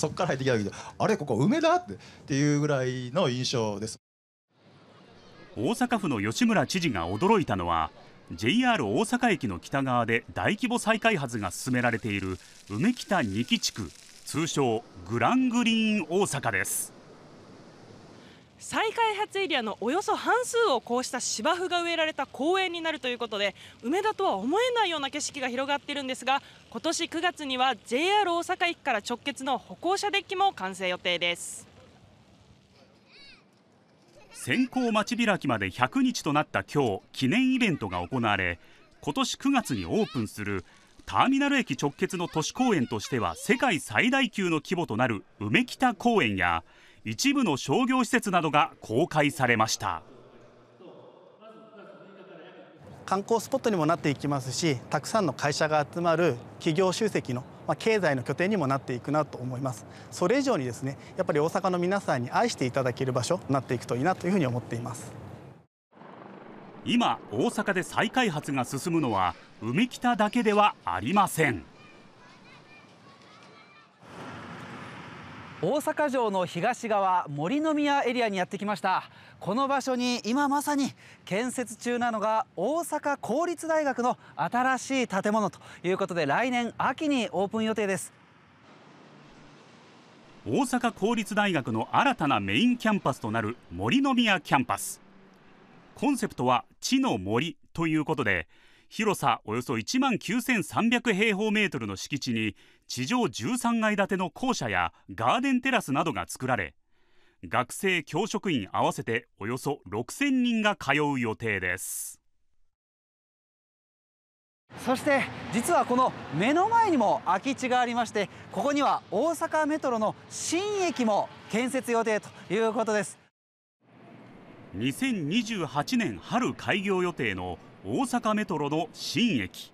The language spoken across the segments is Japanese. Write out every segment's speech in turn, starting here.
そっから入ってきた時にあれここ梅だってっていうぐらいの印象です大阪府の吉村知事が驚いたのは JR 大阪駅の北側で大規模再開発が進められている梅北2期地区通称グラングリーン大阪です再開発エリアのおよそ半数をこうした芝生が植えられた公園になるということで梅田とは思えないような景色が広がっているんですが今年9月には JR 大阪駅から直結の歩行者デッキも完成予定です先行町開きまで100日となった今日記念イベントが行われ今年9月にオープンするターミナル駅直結の都市公園としては世界最大級の規模となる梅北公園や一部の商業施設などが公開されました観光スポットにもなっていきますしたくさんの会社が集まる企業集積のま経済の拠点にもなっていくなと思いますそれ以上にですねやっぱり大阪の皆さんに愛していただける場所になっていくといいなというふうに思っています今大阪で再開発が進むのは海北だけではありません大阪城の東側森の宮エリアにやってきましたこの場所に今まさに建設中なのが大阪公立大学の新しい建物ということで来年秋にオープン予定です大阪公立大学の新たなメインキャンパスとなる森の宮キャンパスコンセプトは地の森ということで広さおよそ1万9300平方メートルの敷地に地上13階建ての校舎やガーデンテラスなどが作られ学生教職員合わせておよそ6000人が通う予定ですそして実はこの目の前にも空き地がありましてここには大阪メトロの新駅も建設予定ということです2028年春開業予定の大阪メトロの新駅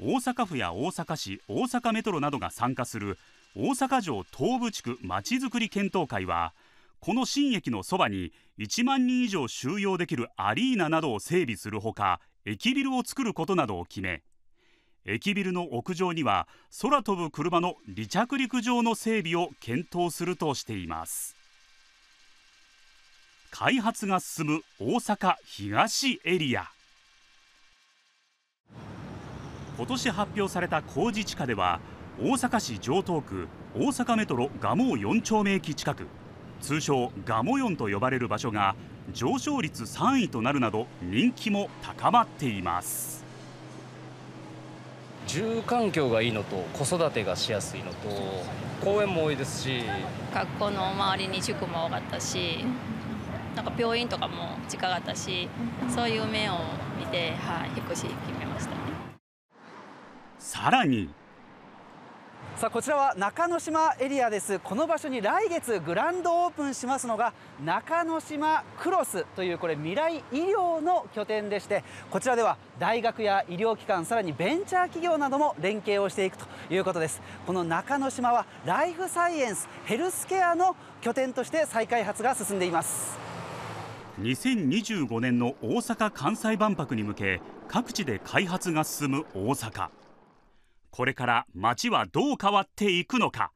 大阪府や大阪市大阪メトロなどが参加する大阪城東部地区まちづくり検討会はこの新駅のそばに1万人以上収容できるアリーナなどを整備するほか駅ビルを作ることなどを決め駅ビルの屋上には空飛ぶ車の離着陸場の整備を検討するとしています開発が進む大阪東エリア今年発表された工事地価では大阪市城東区大阪メトロ蒲生4丁目駅近く通称蒲生4と呼ばれる場所が上昇率3位となるなど人気も高まっています住環境がいいのと子育てがしやすいのと公園も多いですし学校の周りに塾も多かったしなんか病院とかも近かったしそういう面を見て、はい、引っ越し決めましたね。さらにさあこちらは中之島エリアですこの場所に来月グランドオープンしますのが中之島クロスというこれ未来医療の拠点でしてこちらでは大学や医療機関さらにベンチャー企業なども連携をしていくということですこの中之島はライフサイエンスヘルスケアの拠点として再開発が進んでいます2025年の大阪・関西万博に向け各地で開発が進む大阪これから街はどう変わっていくのか。